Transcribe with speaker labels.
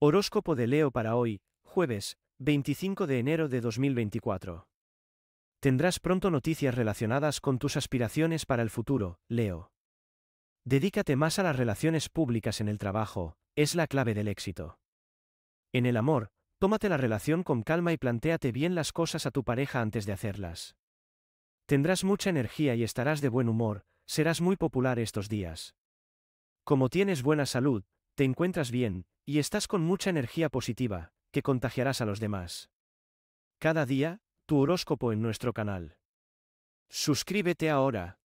Speaker 1: Horóscopo de Leo para hoy, jueves, 25 de enero de 2024. Tendrás pronto noticias relacionadas con tus aspiraciones para el futuro, Leo. Dedícate más a las relaciones públicas en el trabajo, es la clave del éxito. En el amor, tómate la relación con calma y planteate bien las cosas a tu pareja antes de hacerlas. Tendrás mucha energía y estarás de buen humor, serás muy popular estos días. Como tienes buena salud, te encuentras bien, y estás con mucha energía positiva, que contagiarás a los demás. Cada día, tu horóscopo en nuestro canal. Suscríbete ahora.